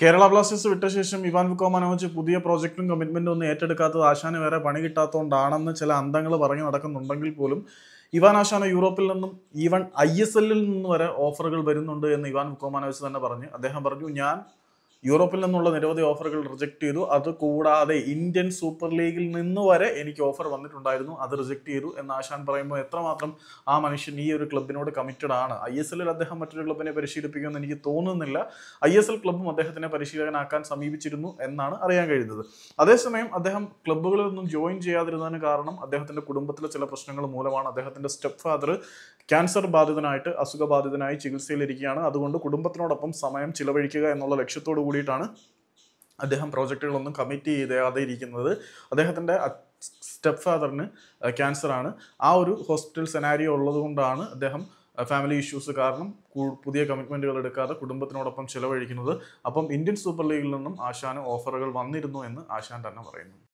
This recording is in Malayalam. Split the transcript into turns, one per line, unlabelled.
കേരള ബ്ലാസ്റ്റേഴ്സ് വിട്ട ശേഷം ഇവാൻ മനോജ് പുതിയ പ്രോജക്റ്റും കമ്മിറ്റ്മെന്റും ഒന്നും ഏറ്റെടുക്കാത്തത് ആശാന് വേറെ പണി കിട്ടാത്തതുകൊണ്ടാണെന്ന് ചില അന്തങ്ങൾ പറഞ്ഞു നടക്കുന്നുണ്ടെങ്കിൽ പോലും ഇവാൻ ആശാന യൂറോപ്പിൽ നിന്നും ഈവൻ ഐ എസ് എല്ലിൽ നിന്നും വരെ ഓഫറുകൾ വരുന്നുണ്ട് എന്ന് ഇവാൻ മനോജ് തന്നെ പറഞ്ഞു അദ്ദേഹം പറഞ്ഞു ഞാൻ യൂറോപ്പിൽ നിന്നുള്ള നിരവധി ഓഫറുകൾ റിജക്ട് ചെയ്തു അത് കൂടാതെ ഇന്ത്യൻ സൂപ്പർ ലീഗിൽ നിന്ന് വരെ എനിക്ക് ഓഫർ വന്നിട്ടുണ്ടായിരുന്നു അത് റിജക്ട് ചെയ്തു എന്ന് ആശാൻ പറയുമ്പോൾ എത്രമാത്രം ആ മനുഷ്യൻ ഈ ഒരു ക്ലബിനോട് കമ്മിറ്റഡ് ആണ് ഐ എസ് എല്ലിൽ അദ്ദേഹം മറ്റൊരു ക്ലബിനെ പരിശീലിപ്പിക്കുമെന്ന് എനിക്ക് തോന്നുന്നില്ല ഐ എസ് എൽ ക്ലബും അദ്ദേഹത്തിനെ പരിശീലകനാക്കാൻ സമീപിച്ചിരുന്നു എന്നാണ് അറിയാൻ കഴിയുന്നത് അതേസമയം അദ്ദേഹം ക്ലബ്ബുകളിൽ നിന്നും ജോയിൻ ചെയ്യാതിരുന്നതിന് കാരണം അദ്ദേഹത്തിന്റെ കുടുംബത്തിലെ ചില പ്രശ്നങ്ങൾ മൂലമാണ് അദ്ദേഹത്തിന്റെ സ്റ്റെപ്പ് ഫാദർ ക്യാൻസർ ബാധിതനായിട്ട് അസുഖബാധിതനായി ചികിത്സയിലിരിക്കുകയാണ് അതുകൊണ്ട് കുടുംബത്തിനോടൊപ്പം സമയം ചിലവഴിക്കുക എന്നുള്ള ലക്ഷ്യത്തോടു കൂടിയിട്ടാണ് അദ്ദേഹം പ്രോജക്റ്റുകളൊന്നും കമ്മിറ്റ് ചെയ്യാതെ ഇരിക്കുന്നത് അദ്ദേഹത്തിൻ്റെ സ്റ്റെപ്പ് ഫാദറിന് ക്യാൻസർ ആണ് ആ ഒരു ഹോസ്പിറ്റൽ സെനാരിയോ ഉള്ളതുകൊണ്ടാണ് അദ്ദേഹം ഫാമിലി ഇഷ്യൂസ് കാരണം പുതിയ കമ്മിറ്റ്മെൻറ്റുകൾ എടുക്കാതെ കുടുംബത്തിനോടൊപ്പം ചിലവഴിക്കുന്നത് അപ്പം ഇന്ത്യൻ സൂപ്പർ ലീഗിൽ നിന്നും ആശാന് ഓഫറുകൾ വന്നിരുന്നു എന്ന് ആശാൻ തന്നെ പറയുന്നു